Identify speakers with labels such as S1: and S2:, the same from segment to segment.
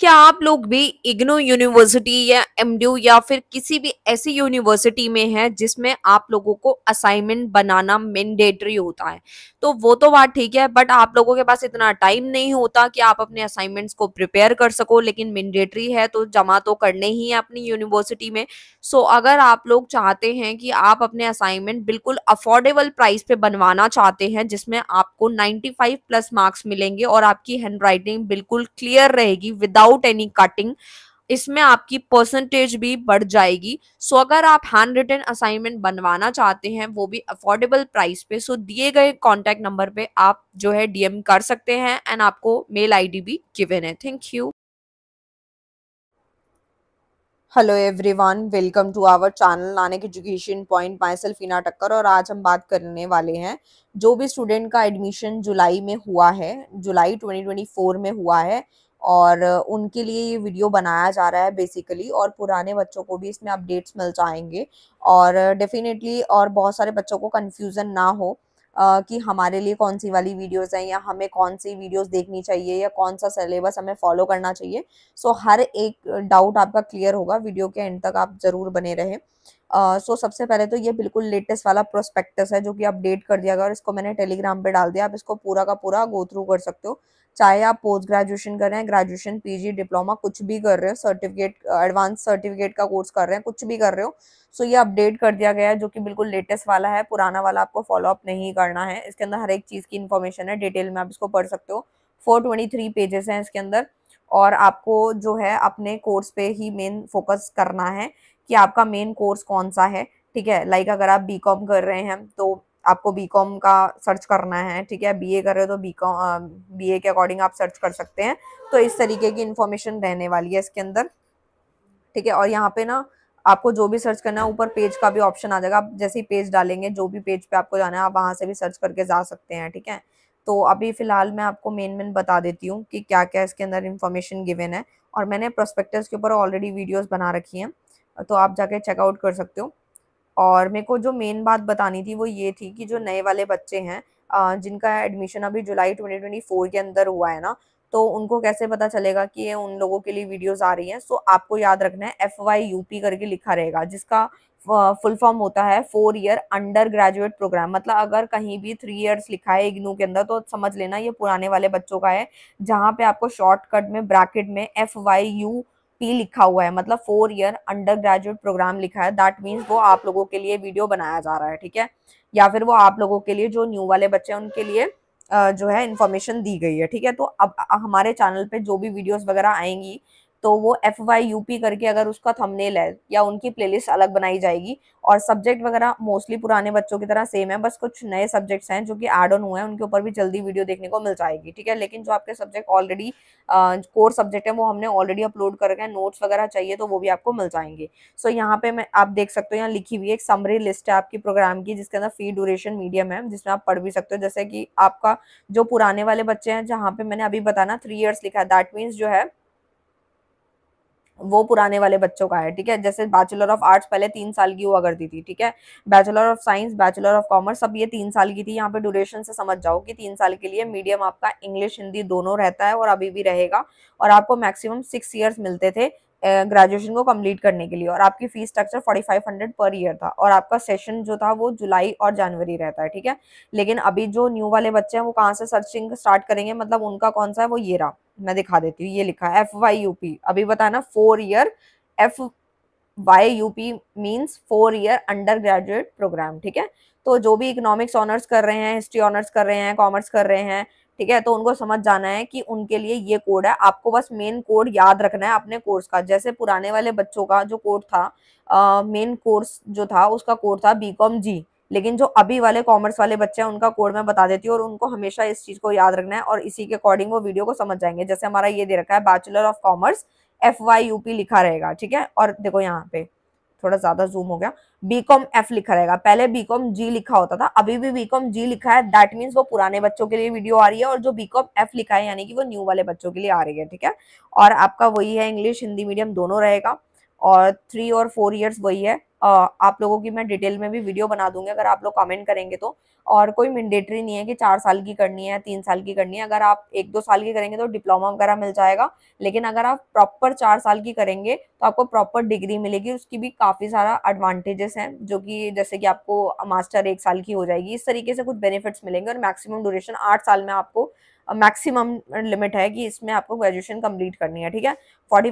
S1: क्या आप लोग भी इग्नो यूनिवर्सिटी या एम या फिर किसी भी ऐसी यूनिवर्सिटी में हैं जिसमें आप लोगों को असाइनमेंट बनाना मैंडेटरी होता है तो वो तो बात ठीक है बट आप लोगों के पास इतना टाइम नहीं होता कि आप अपने असाइनमेंट्स को प्रिपेयर कर सको लेकिन मैंडेटरी है तो जमा तो करने ही है अपनी यूनिवर्सिटी में सो so, अगर आप लोग चाहते हैं कि आप अपने असाइनमेंट बिल्कुल अफोर्डेबल प्राइस पे बनवाना चाहते हैं जिसमें आपको नाइन्टी प्लस मार्क्स मिलेंगे और आपकी हैंड बिल्कुल क्लियर रहेगी विदाउट विदाउट एनी कटिंग इसमें आपकी परसेंटेज भी बढ़ जाएगी सो so, अगर आप हैंड रिटर्न असाइनमेंट बनवाना चाहते हैं वो भी अफोर्डेबल प्राइस पे सो so, दिए गए कॉन्टैक्ट नंबर पे आप जो है डीएम कर सकते हैं एंड आपको मेल आईडी भी गिवन है thank you hello everyone welcome to our channel Nanak education point myself Ina Takkar और आज हम बात करने वाले हैं जो भी स्टूडेंट का एडमिशन जुलाई में हुआ है जुलाई 2024 में हुआ है और उनके लिए ये वीडियो बनाया जा रहा है बेसिकली और पुराने बच्चों को भी इसमें अपडेट्स मिल जाएंगे और डेफिनेटली और बहुत सारे बच्चों को कन्फ्यूज़न ना हो Uh, कि हमारे लिए कौन सी वाली वीडियोस हैं या हमें कौन सी वीडियोस देखनी चाहिए या कौन सा सिलेबस हमें फॉलो करना चाहिए सो so, हर एक डाउट आपका क्लियर होगा वीडियो के एंड तक आप ज़रूर बने रहें सो uh, सबसे पहले तो ये बिल्कुल लेटेस्ट वाला प्रोस्पेक्टस है जो कि अपडेट कर दिया गया और इसको मैंने टेलीग्राम पे डाल दिया आप इसको पूरा का पूरा गो थ्रू कर सकते हो चाहे आप पोस्ट ग्रेजुएशन कर रहे हैं ग्रेजुएशन पीजी डिप्लोमा कुछ भी कर रहे हो सर्टिफिकेट एडवांस सर्टिफिकेट का कोर्स कर रहे हैं कुछ भी कर रहे हो सो so, ये अपडेट कर दिया गया है जो कि बिल्कुल लेटेस्ट वाला है पुराना वाला आपको फॉलोअप नहीं करना है इसके अंदर हर एक चीज़ की इन्फॉर्मेशन है डिटेल में आप इसको पढ़ सकते हो फोर ट्वेंटी थ्री पेजेस हैं इसके अंदर और आपको जो है अपने कोर्स पे ही मेन फोकस करना है कि आपका मेन कोर्स कौन सा है ठीक है लाइक अगर आप बी कॉम कर रहे हैं तो आपको बी कॉम का सर्च करना है ठीक है बी ए कर रहे हो तो बी कॉम बी ए के अकॉर्डिंग आप सर्च कर सकते हैं तो इस तरीके की इन्फॉर्मेशन रहने वाली है इसके अंदर ठीक है और यहाँ पे ना आपको जो भी सर्च करना है ऊपर पेज का भी ऑप्शन आ जाएगा आप जैसे ही पेज डालेंगे जो भी पेज पे आपको जाना है आप वहाँ से भी सर्च करके जा सकते हैं ठीक है तो अभी फिलहाल मैं आपको मेन मेन बता देती हूँ कि क्या क्या इसके अंदर इन्फॉर्मेशन गिवेन है और मैंने प्रोस्पेक्टस के ऊपर ऑलरेडी वीडियोस बना रखी हैं तो आप जाके चेकआउट कर सकते हो और मेरे को जो मेन बात बतानी थी वो ये थी कि जो नए वाले बच्चे हैं जिनका एडमिशन अभी जुलाई 2024 के अंदर हुआ है ना तो उनको कैसे पता चलेगा कि ये उन लोगों के लिए वीडियोस आ रही हैं सो आपको याद रखना है एफ वाई यू पी करके लिखा रहेगा जिसका फुल फॉर्म होता है four year undergraduate programme मतलब अगर कहीं भी थ्री ईयर्स लिखा है इग्नू के अंदर तो समझ लेना ये पुराने वाले बच्चों का है जहाँ पे आपको शॉर्टकट में ब्रैकेट में एफ वाई यू पी लिखा हुआ है मतलब four year undergraduate programme लिखा है दैट मीन्स वो आप लोगों के लिए वीडियो बनाया जा रहा है ठीक है या फिर वो आप लोगों के लिए जो न्यू वाले बच्चे हैं उनके लिए जो है इन्फॉर्मेशन दी गई है ठीक है तो अब हमारे चैनल पे जो भी वीडियोस वगैरह आएंगी तो वो एफ वाई यू पी करके अगर उसका थंबनेल है या उनकी प्लेलिस्ट अलग बनाई जाएगी और सब्जेक्ट वगैरह मोस्टली पुराने बच्चों की तरह सेम है बस कुछ नए सब्जेक्ट्स हैं जो कि एड ऑन हुए हैं उनके ऊपर भी जल्दी वीडियो देखने को मिल जाएगी ठीक है लेकिन जो आपके सब्जेक्ट ऑलरेडी कोर सब्जेक्ट है वो हमने ऑलरेडी अपलोड कर रखे हैं नोट्स वगैरह चाहिए तो वो भी आपको मिल जाएंगे सो so, यहाँ पे मैं आप देख सकते हो यहाँ लिखी हुई एक समरी लिस्ट है आपकी प्रोग्राम की जिसके अंदर फी ड्यूरेशन मीडियम है जिसमें आप पढ़ भी सकते हो जैसे कि आपका जो पुराने वाले बच्चे हैं जहाँ पे मैंने अभी बताना थ्री ईयर्स लिखा है दैट मीन्स जो है वो पुराने वाले बच्चों का है ठीक है जैसे बैचलर ऑफ आर्ट्स पहले तीन साल की हुआ करती थी ठीक है bachelor of science bachelor of commerce सब ये तीन साल की थी यहाँ पे ड्यूरेशन से समझ जाओ कि तीन साल के लिए मीडियम आपका इंग्लिश हिंदी दोनों रहता है और अभी भी रहेगा और आपको मैक्सिमम सिक्स ईयर्स मिलते थे ग्रेजुएशन को कम्प्लीट करने के लिए और आपकी फीस स्ट्रक्चर हंड्रेड पर ईयर था और आपका सेशन जो था वो जुलाई और जनवरी रहता है ठीक है लेकिन अभी जो न्यू वाले बच्चे हैं वो कहाँ से सर्चिंग स्टार्ट करेंगे मतलब उनका कौन सा है वो ये रहा मैं दिखा देती हूँ ये लिखा है एफ वाई यू पी अभी बताना four year F Y U P means four year undergraduate programme ठीक है तो जो भी इकोनॉमिक्स ऑनर्स कर रहे हैं हिस्ट्री ऑनर्स कर रहे हैं कॉमर्स कर रहे हैं ठीक है तो उनको समझ जाना है कि उनके लिए ये कोड है आपको बस मेन कोड याद रखना है अपने कोर्स का जैसे पुराने वाले बच्चों का जो कोड था मेन कोर्स जो था उसका कोड था बी कॉम जी लेकिन जो अभी वाले कॉमर्स वाले बच्चे हैं उनका कोड मैं बता देती हूँ और उनको हमेशा इस चीज़ को याद रखना है और इसी के अकॉर्डिंग वो वीडियो को समझ जाएंगे जैसे हमारा ये दे रखा है bachelor of commerce F Y P लिखा रहेगा ठीक है और देखो यहाँ पे थोड़ा ज्यादा जूम हो गया बी कॉम एफ लिखा रहेगा पहले बी कॉम जी लिखा होता था अभी भी बी कॉम जी लिखा है दैट मीन्स वो पुराने बच्चों के लिए वीडियो आ रही है और जो बी कॉम एफ लिखा है यानी कि वो न्यू वाले बच्चों के लिए आ रही है ठीक है और आपका वही है इंग्लिश हिंदी मीडियम दोनों रहेगा और थ्री और फोर ईयर्स वही है आप लोगों की मैं डिटेल में भी वीडियो बना दूंगी अगर आप लोग कमेंट करेंगे तो और कोई मैंडेटरी नहीं है कि चार साल की करनी है तीन साल की करनी है अगर आप एक दो साल की करेंगे तो डिप्लोमा वगैरह मिल जाएगा लेकिन अगर आप प्रॉपर चार साल की करेंगे तो आपको प्रॉपर डिग्री मिलेगी उसकी भी काफ़ी सारा एडवांटेजेस हैं जो कि जैसे कि आपको मास्टर एक साल की हो जाएगी इस तरीके से कुछ बेनिफिट्स मिलेंगे और मैक्सिमम ड्यूरेशन आठ साल में आपको मैक्सिमम लिमिट है कि इसमें आपको ग्रेजुएशन कंप्लीट करनी है ठीक है फोर्टी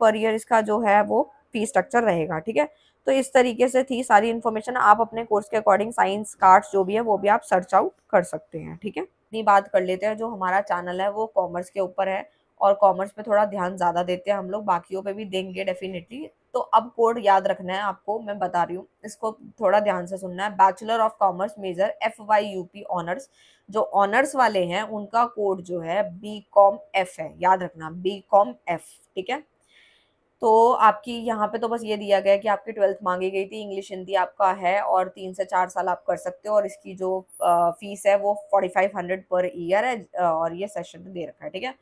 S1: पर ईयर इसका जो है वो फी स्ट्रक्चर रहेगा ठीक है तो इस तरीके से थी सारी इन्फॉर्मेशन आप अपने कोर्स के अकॉर्डिंग साइंस कार्ड्स जो भी है वो भी आप सर्च आउट कर सकते हैं ठीक है अपनी बात कर लेते हैं जो हमारा चैनल है वो कॉमर्स के ऊपर है और कॉमर्स पे थोड़ा ध्यान ज़्यादा देते हैं हम लोग बाकियों पे भी देंगे डेफिनेटली तो अब कोड याद रखना है आपको मैं बता रही हूँ इसको थोड़ा ध्यान से सुनना है bachelor of commerce major F Y U P honours जो ऑनर्स वाले हैं उनका कोड जो है बी कॉम एफ है याद रखना बी कॉम एफ ठीक है तो आपकी यहाँ पे तो बस ये दिया गया कि आपकी ट्वेल्थ मांगी गई थी इंग्लिश हिंदी आपका है और तीन से चार साल आप कर सकते हो और इसकी जो फीस है वो फोर्टी फाइव हंड्रेड पर ईयर है और ये सेशन में दे रखा है ठीक है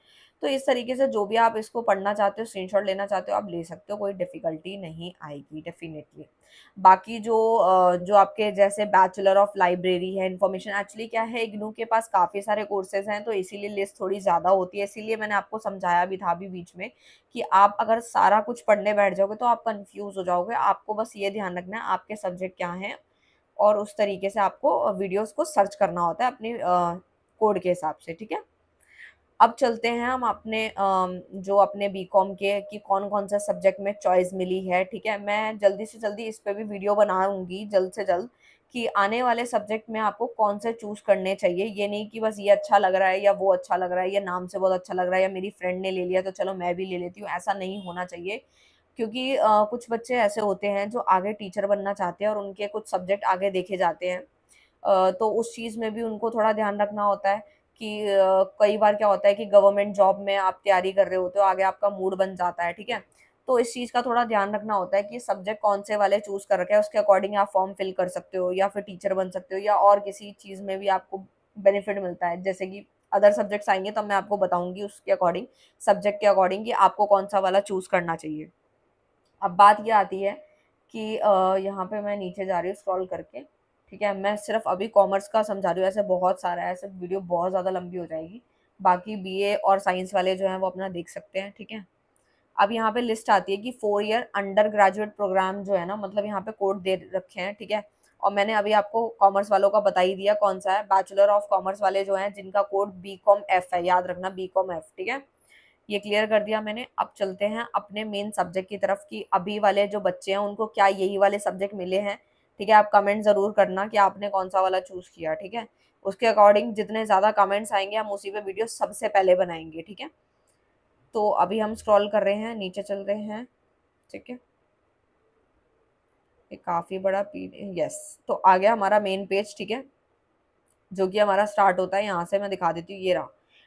S1: तो इस तरीके से जो भी आप इसको पढ़ना चाहते हो स्क्रीनशॉट लेना चाहते हो आप ले सकते हो कोई डिफ़िकल्टी नहीं आएगी डेफिनेटली बाकी जो जो आपके जैसे बैचलर ऑफ लाइब्रेरी है इन्फॉर्मेशन एक्चुअली क्या है इग्नू के पास काफ़ी सारे कोर्सेज हैं तो इसीलिए लिस्ट थोड़ी ज़्यादा होती है इसीलिए मैंने आपको समझाया भी था अभी बीच में कि आप अगर सारा कुछ पढ़ने बैठ जाओगे तो आप कन्फ्यूज़ हो जाओगे आपको बस ये ध्यान रखना है आपके सब्जेक्ट क्या हैं और उस तरीके से आपको वीडियोस को सर्च करना होता है अपनी कोड के हिसाब से ठीक है अब चलते हैं हम अपने जो अपने बी कॉम के कि कौन कौन सा सब्जेक्ट में चॉइस मिली है ठीक है मैं जल्दी से जल्दी इस पर भी वीडियो बनाऊंगी जल्द से जल्द कि आने वाले सब्जेक्ट में आपको कौन से चूज़ करने चाहिए ये नहीं कि बस ये अच्छा लग रहा है या वो अच्छा लग रहा है या नाम से बहुत अच्छा लग रहा है या मेरी फ्रेंड ने ले लिया तो चलो मैं भी ले लेती हूँ ऐसा नहीं होना चाहिए क्योंकि आ, कुछ बच्चे ऐसे होते हैं जो आगे टीचर बनना चाहते हैं और उनके कुछ सब्जेक्ट आगे देखे जाते हैं आ, तो उस चीज़ में भी उनको थोड़ा ध्यान रखना होता है कि कई बार क्या होता है कि गवर्नमेंट जॉब में आप तैयारी कर रहे होते हो आगे आपका मूड बन जाता है ठीक है तो इस चीज़ का थोड़ा ध्यान रखना होता है कि सब्जेक्ट कौन से वाले चूज़ कर रखे हैं उसके अकॉर्डिंग आप फॉर्म फिल कर सकते हो या फिर टीचर बन सकते हो या और किसी चीज़ में भी आपको बेनिफिट मिलता है जैसे कि अदर सब्जेक्ट्स आएंगे तो मैं आपको बताऊंगी उसके अकॉर्डिंग सब्जेक्ट के अकॉर्डिंग कि आपको कौन सा वाला चूज़ करना चाहिए अब बात यह आती है कि यहाँ पे मैं नीचे जा रही हूँ स्क्रॉल करके ठीक है मैं सिर्फ अभी कॉमर्स का समझा रही हूँ ऐसे बहुत सारा है ऐसे वीडियो बहुत ज़्यादा लंबी हो जाएगी बाकी बीए और साइंस वाले जो हैं वो अपना देख सकते हैं ठीक है अब यहाँ पे लिस्ट आती है कि four year undergraduate programme जो है ना मतलब यहाँ पे कोड दे रखे हैं ठीक है और मैंने अभी आपको कॉमर्स वालों का बता ही दिया कौन सा है बैचलर ऑफ कॉमर्स वाले जो हैं जिनका कोड बी कॉम एफ है याद रखना बी कॉम एफ ठीक है ये क्लियर कर दिया मैंने अब चलते हैं अपने मेन सब्जेक्ट की तरफ कि अभी वाले जो बच्चे हैं उनको क्या यही वाले सब्जेक्ट मिले हैं ठीक है आप कमेंट जरूर करना कि आपने कौन सा वाला चूज किया ठीक है उसके अकॉर्डिंग जितने ज़्यादा कमेंट्स आएंगे हम उसी पे वीडियो सबसे पहले बनाएंगे ठीक है तो अभी हम स्क्रॉल कर रहे हैं नीचे चल रहे हैं ठीक है ये काफ़ी बड़ा पी यस तो आ गया हमारा मेन पेज ठीक है जो कि हमारा स्टार्ट होता है यहाँ से मैं दिखा देती हूँ ये रहा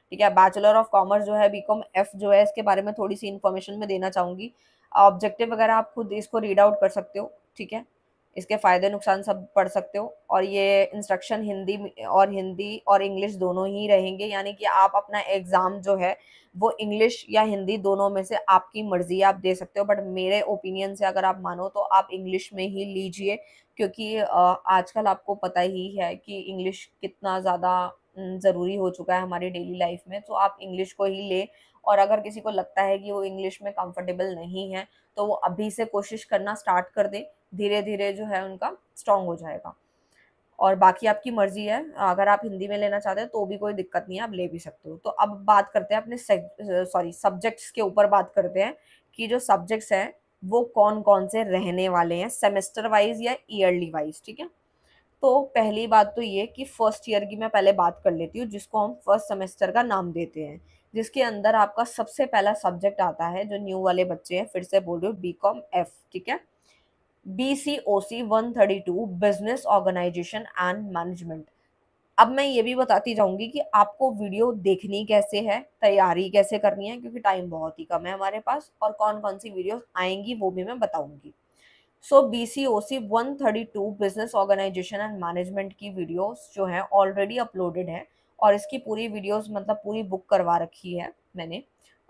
S1: ठीक है बैचलर ऑफ कॉमर्स जो है बीकॉम एफ जो है इसके बारे में थोड़ी सी इन्फॉर्मेशन में देना चाहूँगी ऑब्जेक्टिव वगैरह आप खुद इसको रीड आउट कर सकते हो ठीक है इसके फ़ायदे नुकसान सब पढ़ सकते हो और ये इंस्ट्रक्शन हिंदी और हिंदी और इंग्लिश दोनों ही रहेंगे यानी कि आप अपना एग्ज़ाम जो है वो इंग्लिश या हिंदी दोनों में से आपकी मर्ज़ी आप दे सकते हो बट मेरे ओपिनियन से अगर आप मानो तो आप इंग्लिश में ही लीजिए क्योंकि आजकल आपको पता ही है कि इंग्लिश कितना ज़्यादा ज़रूरी हो चुका है हमारी डेली लाइफ में तो आप इंग्लिश को ही ले और अगर किसी को लगता है कि वो इंग्लिश में कंफर्टेबल नहीं है तो वो अभी से कोशिश करना स्टार्ट कर दे धीरे धीरे जो है उनका स्ट्रांग हो जाएगा और बाकी आपकी मर्जी है अगर आप हिंदी में लेना चाहते हो तो भी कोई दिक्कत नहीं है आप ले भी सकते हो तो अब बात करते हैं अपने सॉरी सब्जेक्ट्स के ऊपर बात करते हैं कि जो सब्जेक्ट्स हैं वो कौन कौन से रहने वाले हैं सेमेस्टर वाइज या ईयरली वाइज ठीक है तो पहली बात तो ये कि फर्स्ट ईयर की मैं पहले बात कर लेती हूँ जिसको हम फर्स्ट सेमेस्टर का नाम देते हैं जिसके अंदर आपका सबसे पहला सब्जेक्ट आता है जो न्यू वाले बच्चे हैं फिर से बोल रहे हो बी कॉम एफ ठीक है B C O C one thirty two business organisation and management अब मैं ये भी बताती जाऊंगी कि आपको वीडियो देखनी कैसे है तैयारी कैसे करनी है क्योंकि टाइम बहुत ही कम है हमारे पास और कौन कौन सी वीडियोस आएंगी वो भी मैं बताऊंगी so B C O C one thirty two business organisation and management की वीडियोस जो है ऑलरेडी अपलोडेड है और इसकी पूरी वीडियोस मतलब पूरी बुक करवा रखी है मैंने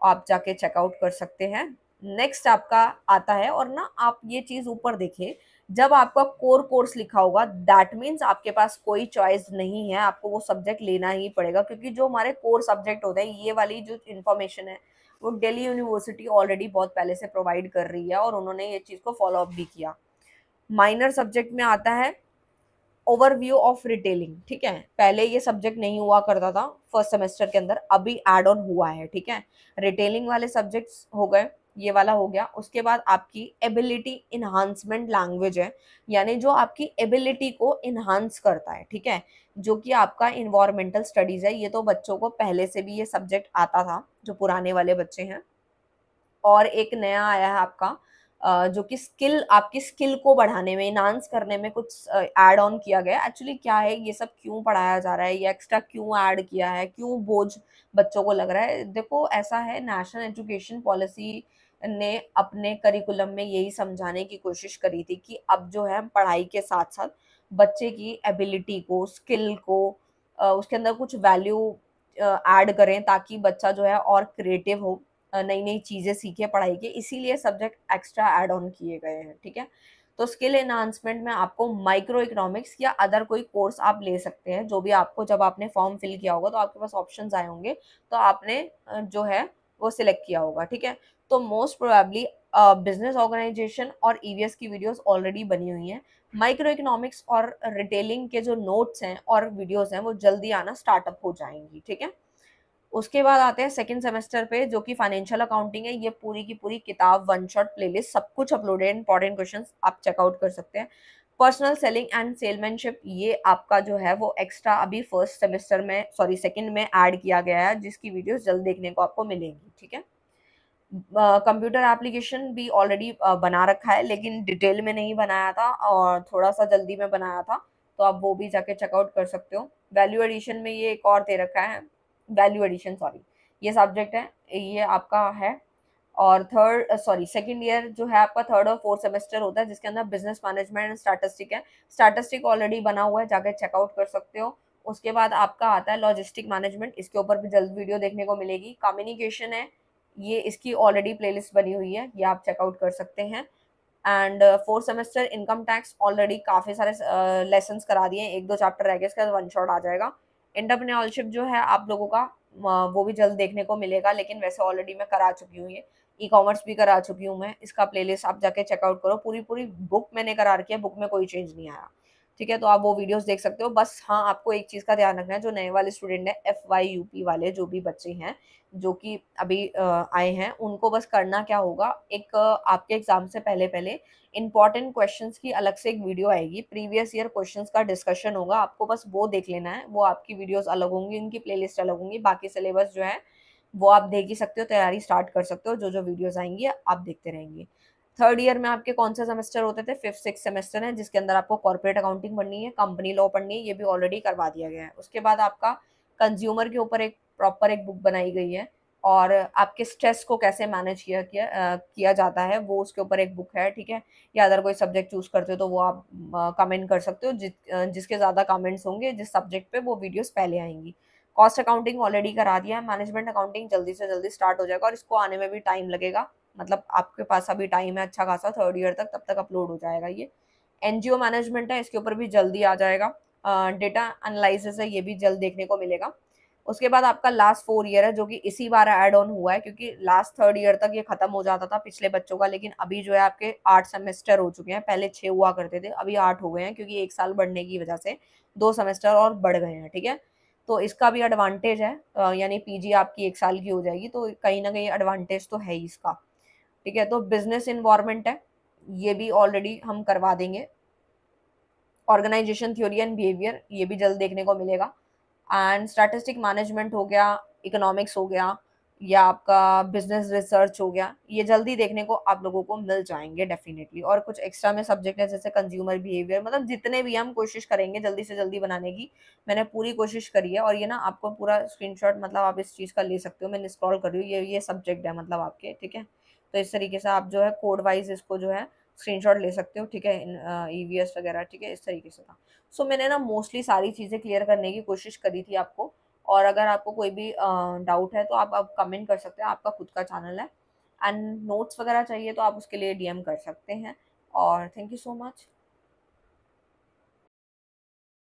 S1: आप जाके चेकआउट कर सकते हैं नेक्स्ट आपका आता है और ना आप ये चीज़ ऊपर देखें जब आपका कोर कोर्स लिखा होगा दैट मीन्स आपके पास कोई चॉइस नहीं है आपको वो सब्जेक्ट लेना ही पड़ेगा क्योंकि जो हमारे कोर सब्जेक्ट होते हैं ये वाली जो इन्फॉर्मेशन है वो दिल्ली यूनिवर्सिटी ऑलरेडी बहुत पहले से प्रोवाइड कर रही है और उन्होंने ये चीज़ को फॉलोअप भी किया माइनर सब्जेक्ट में आता है ओवरव्यू ऑफ रिटेलिंग ठीक है पहले ये सब्जेक्ट नहीं हुआ करता था फर्स्ट सेमेस्टर के अंदर अभी एड ऑन हुआ है ठीक है रिटेलिंग वाले सब्जेक्ट्स हो गए ये वाला हो गया उसके बाद आपकी एबिलिटी इन्हांसमेंट लैंग्वेज है यानी जो आपकी एबिलिटी को इन्हांस करता है ठीक है जो कि आपका इन्वायरमेंटल स्टडीज़ है ये तो बच्चों को पहले से भी ये सब्जेक्ट आता था जो पुराने वाले बच्चे हैं और एक नया आया है आपका जो कि स्किल आपकी स्किल को बढ़ाने में इन्हांस करने में कुछ ऐड ऑन किया गया एक्चुअली क्या है ये सब क्यों पढ़ाया जा रहा है ये एक्स्ट्रा क्यों ऐड किया है क्यों बोझ बच्चों को लग रहा है देखो ऐसा है नेशनल एजुकेशन पॉलिसी ने अपने करिकुलम में यही समझाने की कोशिश करी थी कि अब जो है पढ़ाई के साथ साथ बच्चे की एबिलिटी को स्किल को उसके अंदर कुछ वैल्यू ऐड करें ताकि बच्चा जो है और क्रिएटिव हो नई नई चीज़ें सीखी है पढ़ाई की इसीलिए सब्जेक्ट एक्स्ट्रा एड ऑन किए गए हैं ठीक है तो स्किल इन्हांसमेंट में आपको माइक्रो इकोनॉमिक्स या अदर कोई कोर्स आप ले सकते हैं जो भी आपको जब आपने फॉर्म फिल किया होगा तो आपके पास ऑप्शंस आए होंगे तो आपने जो है वो सिलेक्ट किया होगा ठीक है तो मोस्ट प्रोबेबली बिजनेस ऑर्गेनाइजेशन और ईवीएस e की वीडियोस ऑलरेडी बनी हुई हैं माइक्रो इकोनॉमिक्स और रिटेलिंग के जो नोट्स हैं और वीडियोस हैं वो जल्दी आना स्टार्टअप हो जाएंगी ठीक है उसके बाद आते हैं सेकेंड सेमेस्टर पे जो कि फाइनेंशियल अकाउंटिंग है ये पूरी की पूरी किताब वन शॉट प्लेलिस्ट सब कुछ अपलोडेड इंपॉर्टेंट क्वेश्चन आप चेकआउट कर सकते हैं पर्सनल सेलिंग एंड सेलमैनशिप ये आपका जो है वो एक्स्ट्रा अभी फर्स्ट सेमेस्टर में सॉरी सेकेंड में ऐड किया गया है जिसकी वीडियोस जल्द देखने को आपको मिलेंगी ठीक है कंप्यूटर एप्लीकेशन भी ऑलरेडी बना रखा है लेकिन डिटेल में नहीं बनाया था और थोड़ा सा जल्दी में बनाया था तो आप वो भी जाके चेकआउट कर सकते हो वैल्यू एडिशन में ये एक और दे रखा है वैल्यू एडिशन सॉरी ये सब्जेक्ट है ये आपका है और थर्ड सॉरी सेकेंड ईयर जो है आपका थर्ड और फोर्थ सेमेस्टर होता है जिसके अंदर बिजनेस मैनेजमेंट एंड स्टैटिस्टिक है स्टैटिस्टिक ऑलरेडी बना हुआ है जाके चेकआउट कर सकते हो उसके बाद आपका आता है लॉजिस्टिक मैनेजमेंट इसके ऊपर भी जल्द वीडियो देखने को मिलेगी कम्युनिकेशन है ये इसकी ऑलरेडी प्लेलिस्ट बनी हुई है ये आप चेकआउट कर सकते हैं and fourth semester income tax already काफ़ी सारे लेसन uh, करा दिए एक दो चैप्टर रह गए इसका वन शॉट आ जाएगा इंटरप्रेन्योरशिप जो है आप लोगों का वो भी जल्द देखने को मिलेगा लेकिन वैसे ऑलरेडी मैं करा चुकी हूँ ये ई कॉमर्स भी करा चुकी हूँ मैं इसका प्लेलिस्ट आप जाके चेकआउट करो पूरी पूरी बुक मैंने करा रखी है बुक में कोई चेंज नहीं आया ठीक है तो आप वो वीडियोस देख सकते हो बस हाँ आपको एक चीज़ का ध्यान रखना है जो नए वाले स्टूडेंट हैं एफ वाई यूपी वाले जो भी बच्चे हैं जो कि अभी आए हैं उनको बस करना क्या होगा एक आपके एग्जाम से पहले पहले इंपॉर्टेंट क्वेश्चंस की अलग से एक वीडियो आएगी प्रीवियस ईयर क्वेश्चंस का डिस्कशन होगा आपको बस वो देख लेना है वो आपकी वीडियोस अलग होंगी उनकी प्लेलिस्ट अलग होंगी बाकी सिलेबस जो है वो आप देख ही सकते हो तैयारी स्टार्ट कर सकते हो जो जो वीडियोज़ आएंगी आप देखते रहेंगे थर्ड ईयर में आपके कौन से सेमेस्टर होते थे फिफ्थ सिक्स सेमेस्टर है जिसके अंदर आपको कॉर्पोरेट अकाउंटिंग पढ़नी है कंपनी लॉ पढ़नी है ये भी ऑलरेडी करवा दिया गया है उसके बाद आपका कंज्यूमर के ऊपर एक प्रॉपर एक बुक बनाई गई है और आपके स्ट्रेस को कैसे मैनेज किया किया आ, किया जाता है वो उसके ऊपर एक बुक है ठीक है या अगर कोई सब्जेक्ट चूज करते हो तो वो आप कमेंट कर सकते हो जि, जिसके ज़्यादा कमेंट्स होंगे जिस सब्जेक्ट पे वो वीडियोस पहले आएंगी कॉस्ट अकाउंटिंग ऑलरेडी करा दिया है मैनेजमेंट अकाउंटिंग जल्दी से जल्दी स्टार्ट हो जाएगा और इसको आने में भी टाइम लगेगा मतलब आपके पास अभी टाइम है अच्छा खासा थर्ड ईयर तक तब तक अपलोड हो जाएगा ये एनजीओ मैनेजमेंट है इसके ऊपर भी जल्दी आ जाएगा डेटा एनालिसिस है ये भी जल्द देखने को मिलेगा उसके बाद आपका लास्ट फोर ईयर है जो कि इसी बार एड ऑन हुआ है क्योंकि लास्ट थर्ड ईयर तक ये खत्म हो जाता था पिछले बच्चों का लेकिन अभी जो है आपके आठ सेमेस्टर हो चुके हैं पहले छः हुआ करते थे अभी आठ हो गए हैं क्योंकि एक साल बढ़ने की वजह से दो सेमेस्टर और बढ़ गए हैं ठीक है तो इसका भी एडवांटेज है यानी पीजी आपकी एक साल की हो जाएगी तो कहीं ना कहीं एडवांटेज तो है ही इसका ठीक है तो बिजनेस इन्वायरमेंट है ये भी ऑलरेडी हम करवा देंगे ऑर्गेनाइजेशन थ्योरी एंड बिहेवियर ये भी जल्द देखने को मिलेगा एंड स्टैटिस्टिक मैनेजमेंट हो गया इकोनॉमिक्स हो गया या आपका बिजनेस रिसर्च हो गया ये जल्दी देखने को आप लोगों को मिल जाएंगे डेफिनेटली और कुछ एक्स्ट्रा में सब्जेक्ट है जैसे कंज्यूमर बिहेवियर मतलब जितने भी हम कोशिश करेंगे जल्दी से जल्दी बनाने की मैंने पूरी कोशिश करी है और ये ना आपको पूरा स्क्रीनशॉट मतलब आप इस चीज़ का ले सकते हो मैंने स्क्रॉल कर रही हूँ ये ये सब्जेक्ट है मतलब आपके ठीक है तो इस तरीके से आप जो है कोड वाइज इसको जो है स्क्रीनशॉट ले सकते हो ठीक है ई वी एस वगैरह ठीक है इस तरीके से था सो so, मैंने ना मोस्टली सारी चीज़ें क्लियर करने की कोशिश करी थी आपको और अगर आपको कोई भी डाउट है तो आप आप कमेंट कर सकते हैं आपका खुद का चैनल है एंड नोट्स वगैरह चाहिए तो आप उसके लिए डीएम कर सकते हैं और थैंक यू सो मच